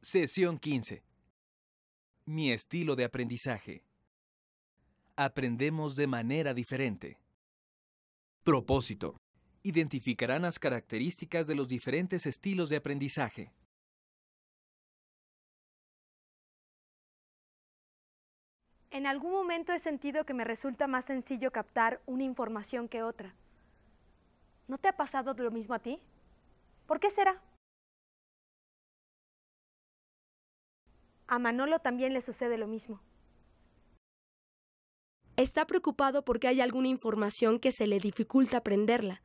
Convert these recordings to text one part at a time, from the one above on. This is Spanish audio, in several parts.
Sesión 15. Mi estilo de aprendizaje. Aprendemos de manera diferente. Propósito. Identificarán las características de los diferentes estilos de aprendizaje. En algún momento he sentido que me resulta más sencillo captar una información que otra. ¿No te ha pasado lo mismo a ti? ¿Por qué será? A Manolo también le sucede lo mismo. Está preocupado porque hay alguna información que se le dificulta aprenderla.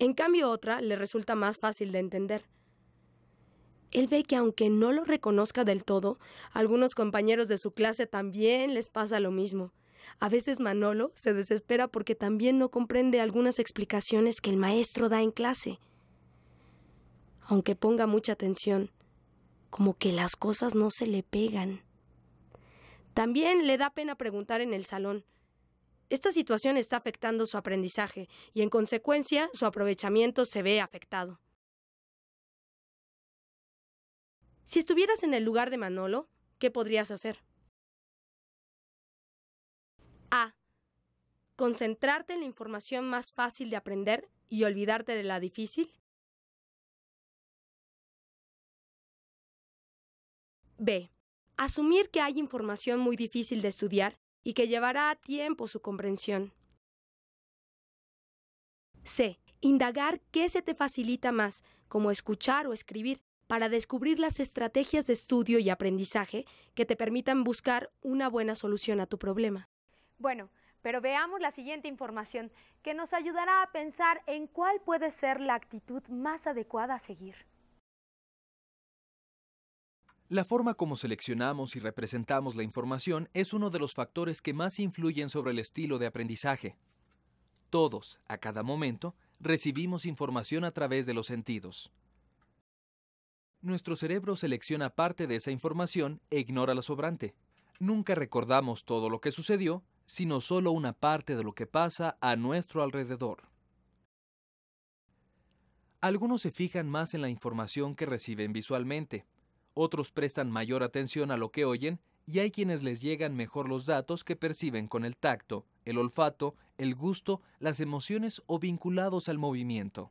En cambio otra le resulta más fácil de entender. Él ve que aunque no lo reconozca del todo, a algunos compañeros de su clase también les pasa lo mismo. A veces Manolo se desespera porque también no comprende algunas explicaciones que el maestro da en clase. Aunque ponga mucha atención, como que las cosas no se le pegan. También le da pena preguntar en el salón. Esta situación está afectando su aprendizaje y en consecuencia su aprovechamiento se ve afectado. Si estuvieras en el lugar de Manolo, ¿qué podrías hacer? A. Concentrarte en la información más fácil de aprender y olvidarte de la difícil. B. Asumir que hay información muy difícil de estudiar y que llevará a tiempo su comprensión. C. Indagar qué se te facilita más, como escuchar o escribir, para descubrir las estrategias de estudio y aprendizaje que te permitan buscar una buena solución a tu problema. Bueno, pero veamos la siguiente información que nos ayudará a pensar en cuál puede ser la actitud más adecuada a seguir. La forma como seleccionamos y representamos la información es uno de los factores que más influyen sobre el estilo de aprendizaje. Todos, a cada momento, recibimos información a través de los sentidos. Nuestro cerebro selecciona parte de esa información e ignora la sobrante. Nunca recordamos todo lo que sucedió, sino solo una parte de lo que pasa a nuestro alrededor. Algunos se fijan más en la información que reciben visualmente, otros prestan mayor atención a lo que oyen y hay quienes les llegan mejor los datos que perciben con el tacto, el olfato, el gusto, las emociones o vinculados al movimiento.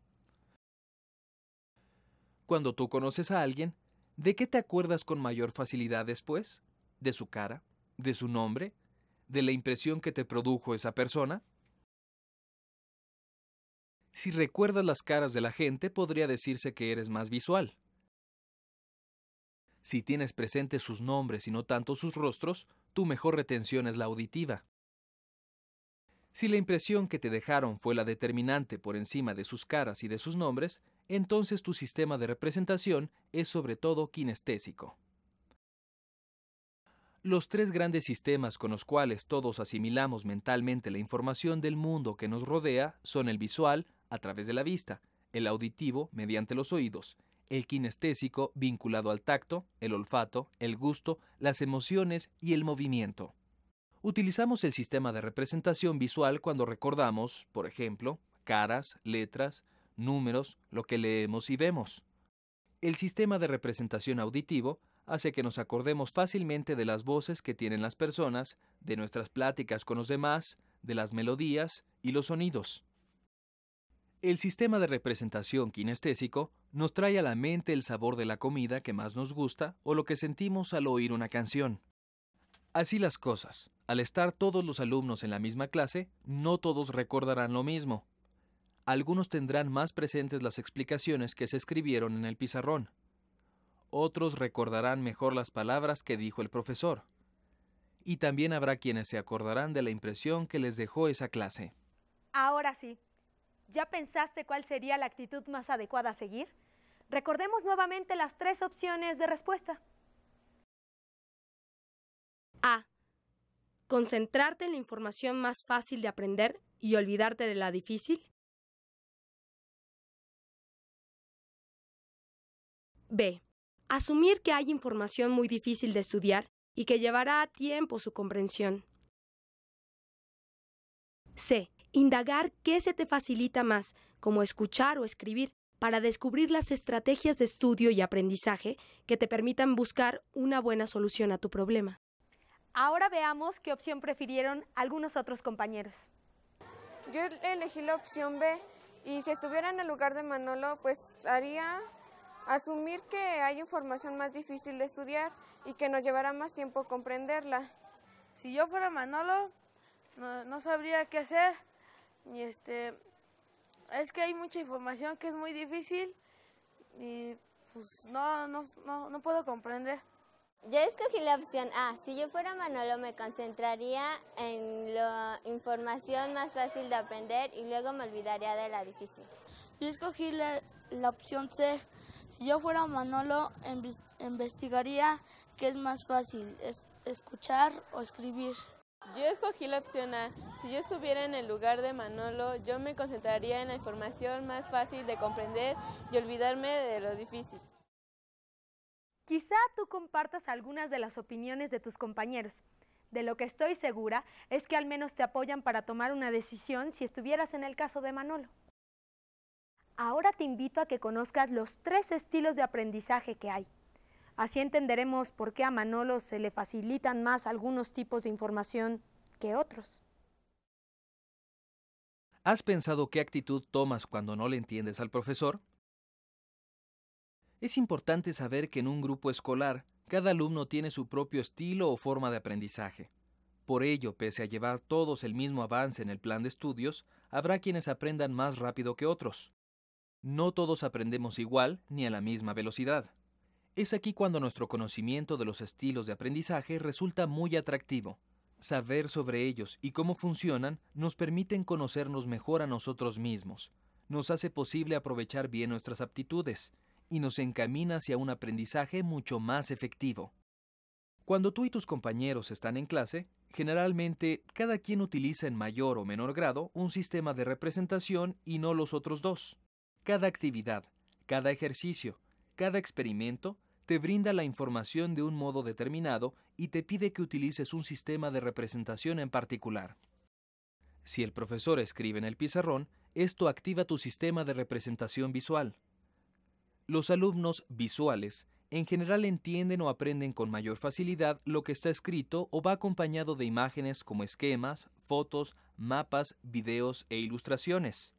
Cuando tú conoces a alguien, ¿de qué te acuerdas con mayor facilidad después? ¿De su cara? ¿De su nombre? ¿De la impresión que te produjo esa persona? Si recuerdas las caras de la gente, podría decirse que eres más visual. Si tienes presente sus nombres y no tanto sus rostros, tu mejor retención es la auditiva. Si la impresión que te dejaron fue la determinante por encima de sus caras y de sus nombres, entonces tu sistema de representación es sobre todo kinestésico. Los tres grandes sistemas con los cuales todos asimilamos mentalmente la información del mundo que nos rodea son el visual, a través de la vista, el auditivo, mediante los oídos, el kinestésico vinculado al tacto, el olfato, el gusto, las emociones y el movimiento. Utilizamos el sistema de representación visual cuando recordamos, por ejemplo, caras, letras, números, lo que leemos y vemos. El sistema de representación auditivo hace que nos acordemos fácilmente de las voces que tienen las personas, de nuestras pláticas con los demás, de las melodías y los sonidos. El sistema de representación kinestésico nos trae a la mente el sabor de la comida que más nos gusta o lo que sentimos al oír una canción. Así las cosas, al estar todos los alumnos en la misma clase, no todos recordarán lo mismo. Algunos tendrán más presentes las explicaciones que se escribieron en el pizarrón. Otros recordarán mejor las palabras que dijo el profesor. Y también habrá quienes se acordarán de la impresión que les dejó esa clase. Ahora sí, ¿Ya pensaste cuál sería la actitud más adecuada a seguir? Recordemos nuevamente las tres opciones de respuesta. A. Concentrarte en la información más fácil de aprender y olvidarte de la difícil. B. Asumir que hay información muy difícil de estudiar y que llevará a tiempo su comprensión. C. Indagar qué se te facilita más, como escuchar o escribir, para descubrir las estrategias de estudio y aprendizaje que te permitan buscar una buena solución a tu problema. Ahora veamos qué opción prefirieron algunos otros compañeros. Yo elegí la opción B y si estuviera en el lugar de Manolo, pues haría asumir que hay información más difícil de estudiar y que nos llevará más tiempo comprenderla. Si yo fuera Manolo, no, no sabría qué hacer y este, es que hay mucha información que es muy difícil y pues no, no, no, puedo comprender. Yo escogí la opción A. Si yo fuera Manolo me concentraría en la información más fácil de aprender y luego me olvidaría de la difícil. Yo escogí la, opción C. Si yo fuera Manolo investigaría qué es más fácil, escuchar o escribir. Yo escogí la opción A. Si yo estuviera en el lugar de Manolo, yo me concentraría en la información más fácil de comprender y olvidarme de lo difícil. Quizá tú compartas algunas de las opiniones de tus compañeros. De lo que estoy segura es que al menos te apoyan para tomar una decisión si estuvieras en el caso de Manolo. Ahora te invito a que conozcas los tres estilos de aprendizaje que hay. Así entenderemos por qué a Manolo se le facilitan más algunos tipos de información que otros. ¿Has pensado qué actitud tomas cuando no le entiendes al profesor? Es importante saber que en un grupo escolar, cada alumno tiene su propio estilo o forma de aprendizaje. Por ello, pese a llevar todos el mismo avance en el plan de estudios, habrá quienes aprendan más rápido que otros. No todos aprendemos igual ni a la misma velocidad. Es aquí cuando nuestro conocimiento de los estilos de aprendizaje resulta muy atractivo. Saber sobre ellos y cómo funcionan nos permiten conocernos mejor a nosotros mismos, nos hace posible aprovechar bien nuestras aptitudes y nos encamina hacia un aprendizaje mucho más efectivo. Cuando tú y tus compañeros están en clase, generalmente cada quien utiliza en mayor o menor grado un sistema de representación y no los otros dos. Cada actividad, cada ejercicio, cada experimento te brinda la información de un modo determinado y te pide que utilices un sistema de representación en particular. Si el profesor escribe en el pizarrón, esto activa tu sistema de representación visual. Los alumnos visuales en general entienden o aprenden con mayor facilidad lo que está escrito o va acompañado de imágenes como esquemas, fotos, mapas, videos e ilustraciones.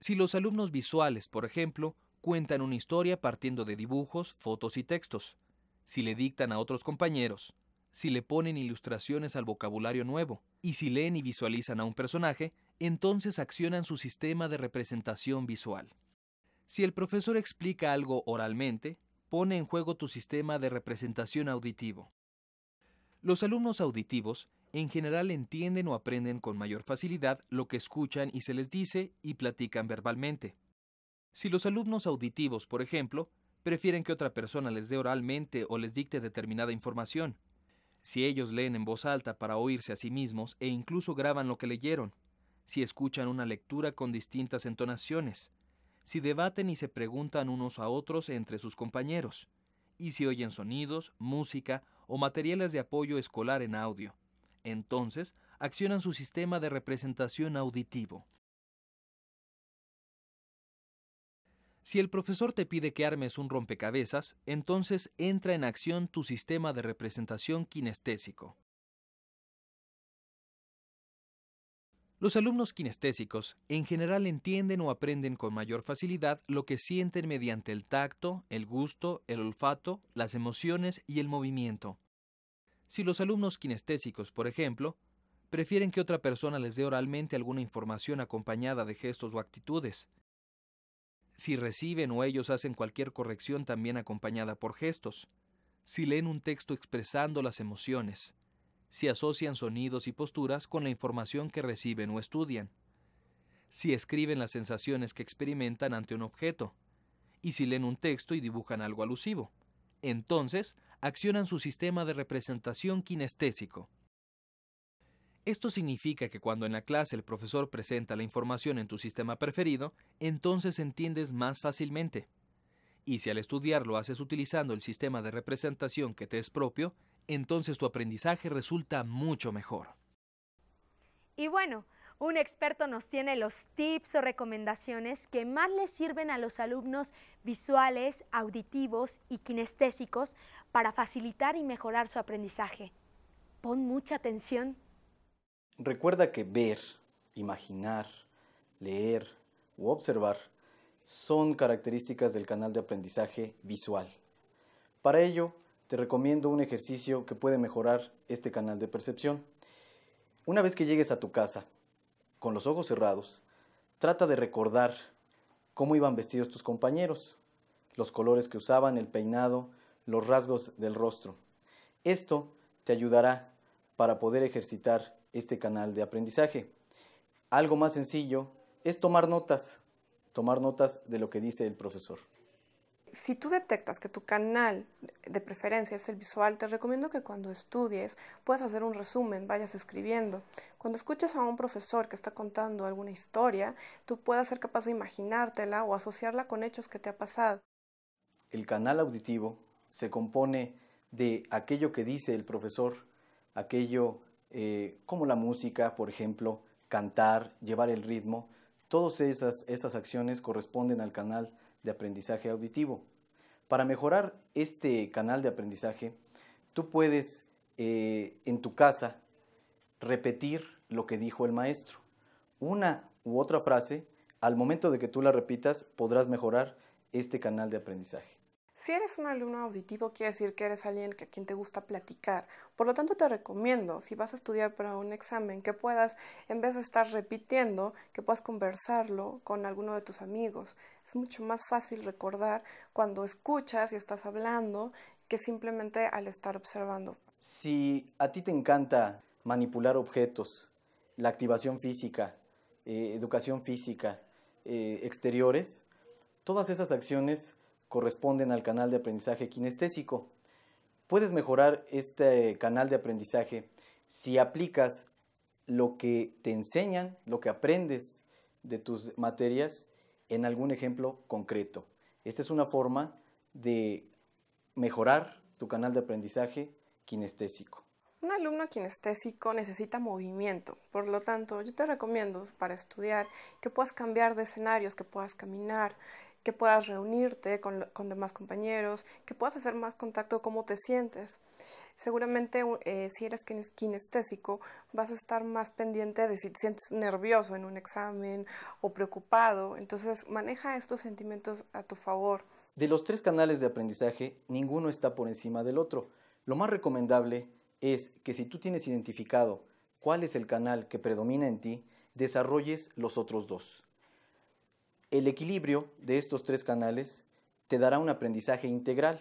Si los alumnos visuales, por ejemplo, cuentan una historia partiendo de dibujos, fotos y textos, si le dictan a otros compañeros, si le ponen ilustraciones al vocabulario nuevo, y si leen y visualizan a un personaje, entonces accionan su sistema de representación visual. Si el profesor explica algo oralmente, pone en juego tu sistema de representación auditivo. Los alumnos auditivos en general entienden o aprenden con mayor facilidad lo que escuchan y se les dice y platican verbalmente. Si los alumnos auditivos, por ejemplo, prefieren que otra persona les dé oralmente o les dicte determinada información. Si ellos leen en voz alta para oírse a sí mismos e incluso graban lo que leyeron. Si escuchan una lectura con distintas entonaciones. Si debaten y se preguntan unos a otros entre sus compañeros. Y si oyen sonidos, música o materiales de apoyo escolar en audio. Entonces, accionan su sistema de representación auditivo. Si el profesor te pide que armes un rompecabezas, entonces entra en acción tu sistema de representación kinestésico. Los alumnos kinestésicos en general entienden o aprenden con mayor facilidad lo que sienten mediante el tacto, el gusto, el olfato, las emociones y el movimiento. Si los alumnos kinestésicos, por ejemplo, prefieren que otra persona les dé oralmente alguna información acompañada de gestos o actitudes, si reciben o ellos hacen cualquier corrección también acompañada por gestos. Si leen un texto expresando las emociones. Si asocian sonidos y posturas con la información que reciben o estudian. Si escriben las sensaciones que experimentan ante un objeto. Y si leen un texto y dibujan algo alusivo. Entonces, accionan su sistema de representación kinestésico, esto significa que cuando en la clase el profesor presenta la información en tu sistema preferido, entonces entiendes más fácilmente. Y si al estudiar lo haces utilizando el sistema de representación que te es propio, entonces tu aprendizaje resulta mucho mejor. Y bueno, un experto nos tiene los tips o recomendaciones que más le sirven a los alumnos visuales, auditivos y kinestésicos para facilitar y mejorar su aprendizaje. Pon mucha atención. Recuerda que ver, imaginar, leer u observar son características del canal de aprendizaje visual. Para ello, te recomiendo un ejercicio que puede mejorar este canal de percepción. Una vez que llegues a tu casa, con los ojos cerrados, trata de recordar cómo iban vestidos tus compañeros, los colores que usaban, el peinado, los rasgos del rostro. Esto te ayudará para poder ejercitar este canal de aprendizaje. Algo más sencillo es tomar notas, tomar notas de lo que dice el profesor. Si tú detectas que tu canal de preferencia es el visual, te recomiendo que cuando estudies puedas hacer un resumen, vayas escribiendo. Cuando escuches a un profesor que está contando alguna historia, tú puedas ser capaz de imaginártela o asociarla con hechos que te ha pasado. El canal auditivo se compone de aquello que dice el profesor, aquello eh, como la música, por ejemplo, cantar, llevar el ritmo, todas esas, esas acciones corresponden al canal de aprendizaje auditivo. Para mejorar este canal de aprendizaje, tú puedes eh, en tu casa repetir lo que dijo el maestro. Una u otra frase, al momento de que tú la repitas, podrás mejorar este canal de aprendizaje. Si eres un alumno auditivo, quiere decir que eres alguien a quien te gusta platicar. Por lo tanto, te recomiendo, si vas a estudiar para un examen, que puedas, en vez de estar repitiendo, que puedas conversarlo con alguno de tus amigos. Es mucho más fácil recordar cuando escuchas y estás hablando que simplemente al estar observando. Si a ti te encanta manipular objetos, la activación física, eh, educación física, eh, exteriores, todas esas acciones corresponden al canal de aprendizaje kinestésico. Puedes mejorar este canal de aprendizaje si aplicas lo que te enseñan, lo que aprendes de tus materias en algún ejemplo concreto. Esta es una forma de mejorar tu canal de aprendizaje kinestésico. Un alumno kinestésico necesita movimiento, por lo tanto yo te recomiendo para estudiar que puedas cambiar de escenarios, que puedas caminar, que puedas reunirte con, demás compañeros, que puedas hacer más contacto, cómo te sientes. Seguramente eh, si eres kinestésico vas a estar más pendiente de si te sientes nervioso en un examen o preocupado. Entonces maneja estos sentimientos a tu favor. De los tres canales de aprendizaje, ninguno está por encima del otro. Lo más recomendable es que si tú tienes identificado cuál es el canal que predomina en ti, desarrolles los otros dos. El equilibrio de estos tres canales te dará un aprendizaje integral,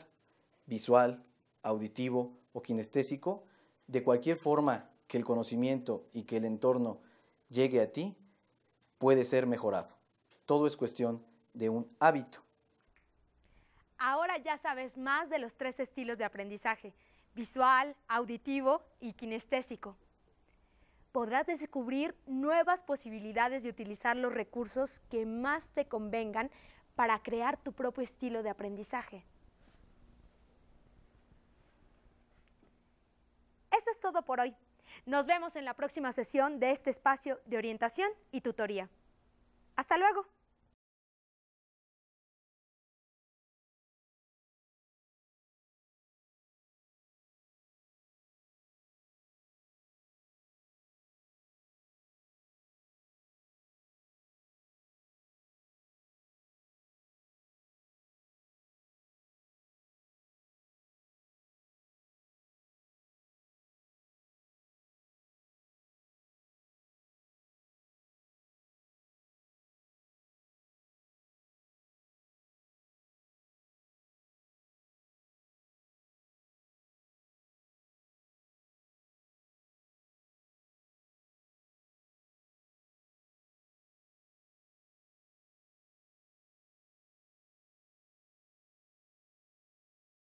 visual, auditivo o kinestésico, de cualquier forma que el conocimiento y que el entorno llegue a ti, puede ser mejorado. Todo es cuestión de un hábito. Ahora ya sabes más de los tres estilos de aprendizaje, visual, auditivo y kinestésico podrás descubrir nuevas posibilidades de utilizar los recursos que más te convengan para crear tu propio estilo de aprendizaje. Eso es todo por hoy. Nos vemos en la próxima sesión de este espacio de orientación y tutoría. Hasta luego.